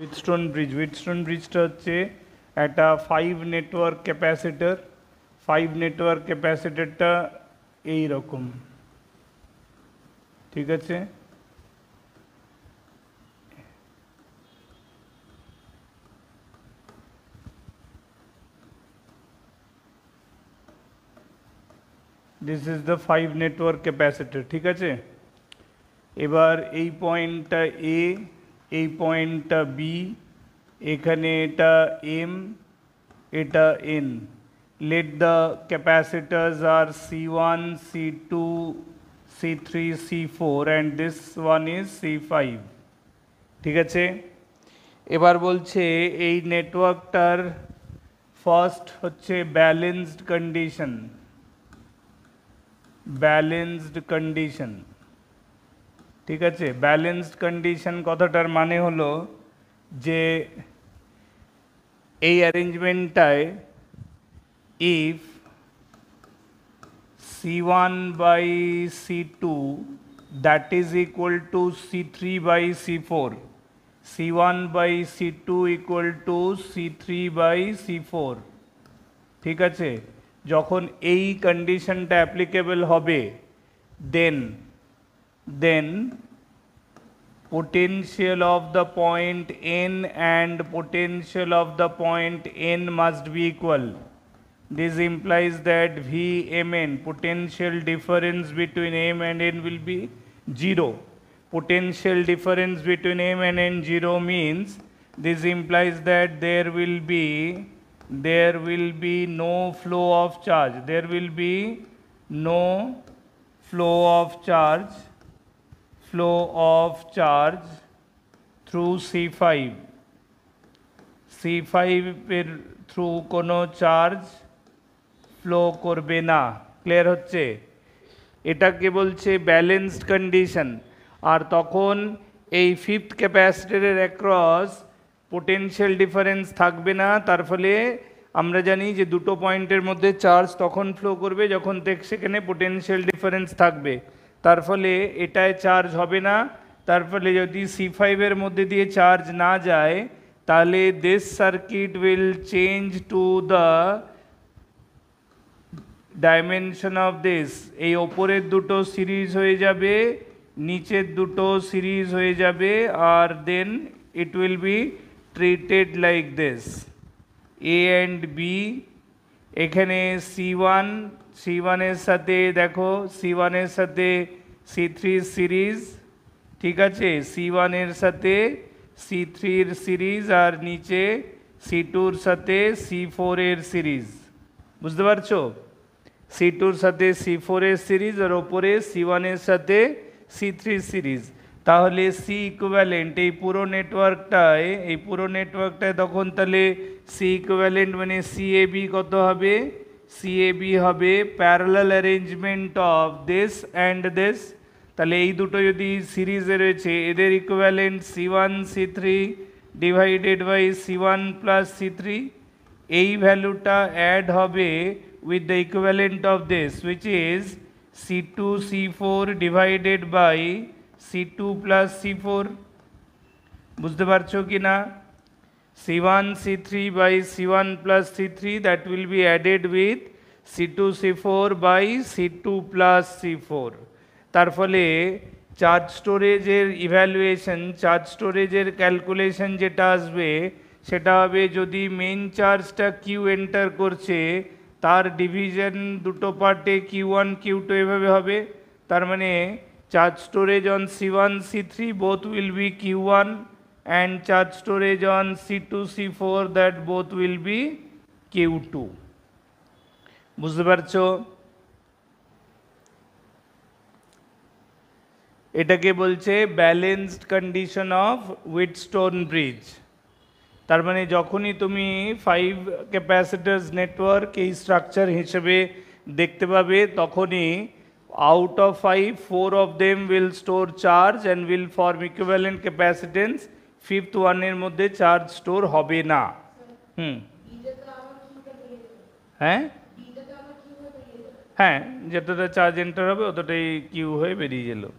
উইথস্টোন bridge উইথস্টোন ব্রিজটা হচ্ছে একটা five network capacitor five network ক্যাপাসিটারটা এই রকম ঠিক আছে this is the five network capacitor ঠিক আছে এবার এই পয়েন্টটা এ a.b এখানে এটা m এটা in let the capacitors are c1 c2 c3 c4 and this one is c5 ঠিক আছে এবার বলছে এই নেটওয়ার্কটার ফার্স্ট হচ্ছে ব্যালেন্সড কন্ডিশন ব্যালেন্সড কন্ডিশন ঠিক আছে ব্যালেন্সড কন্ডিশন কথাটার মানে হলো যে এই অ্যারেঞ্জমেন্টটায় if C one by C two that is equal to C three by C four C one by C two equal to C three by C four ঠিক আছে যখন এই কন্ডিশনটা অ্যাপ্লিকেবল হবে দেন then potential of the point n and potential of the point n must be equal. This implies that Vmn, potential difference between m and n will be 0. Potential difference between m and n 0 means this implies that there will be there will be no flow of charge. There will be no flow of charge flow of charge through C5 C5 এর through কোনো charge flow করবে না clear হচ্ছে এটাকে বলছে balanced condition আর তখন এই fifth ক্যাপাসিটারের অ্যাক্রস পোটেনশিয়াল ডিফারেন্স থাকবে না তার ফলে আমরা জানি যে দুটো পয়েন্টের মধ্যে চার্জ তখন ফ্লো করবে যখন সেখানে পোটেনশিয়াল ডিফারেন্স থাকবে তার ফলে এটায় চার্জ হবে না তার ফলে যদি সি ফাইভের মধ্যে দিয়ে চার্জ না যায় তাহলে this circuit will change to the dimension of this এই ওপরের দুটো সিরিজ হয়ে যাবে নিচের দুটো সিরিজ হয়ে যাবে আর then it will be treated like this A and B এখানে সি ওয়ান সি ওয়ানের সাথে দেখো সি ওয়ানের সাথে সি থ্রির সিরিজ ঠিক আছে সি ওয়ানের সাথে সি থ্রির সিরিজ আর নিচে সি টুর সাথে সি ফোরের সিরিজ বুঝতে পারছো সি টুর সাথে সি ফোরের সিরিজ আর ওপরে সি ওয়ানের সাথে সি থ্রির সিরিজ তাহলে সি ইকুয়ালেন্ট এই পুরো নেটওয়ার্কটায় এই পুরো নেটওয়ার্কটায় তখন তাহলে সি ইকুয়ালেন্ট মানে সি এ বি কত হবে সিএবি হবে parallel arrangement of this and this তাহলে এই দুটো যদি সিরিজে রয়েছে এদের equivalent C one C three divided by C one plus C three এই ভ্যালুটা অ্যাড হবে with the equivalent of this which is C two C four divided by C two plus C four বুঝতে পারছো কি না C1, C3 by C1 plus C3 that will be added with C2, C4 by C2 plus C4. তার ফলে charge স্টোরেজের evaluation charge স্টোরেজের calculation যেটা আসবে সেটা হবে যদি মেন চার্জটা কিউ এন্টার করছে তার ডিভিশন দুটো পার্টে কিউ ওয়ান কিউ টু এভাবে হবে তার মানে charge storage on C one C three both will be Q one and charge storage on C2, C4 that both will be Q2. বুঝতে পারছো এটাকে বলছে balanced condition of Wheatstone bridge তার মানে যখনই তুমি ফাইভ ক্যাপাসিটার্স নেটওয়ার্ক এই structure হিসেবে দেখতে পাবে তখনই out of 5 4 of them will store charge and will form equivalent capacitance fifth ওয়ানের মধ্যে চার্জ স্টোর হবে না হুম হ্যাঁ হ্যাঁ যতটা চার্জ এন্টার হবে অতটাই কিউ হয়ে বেরিয়ে গেলো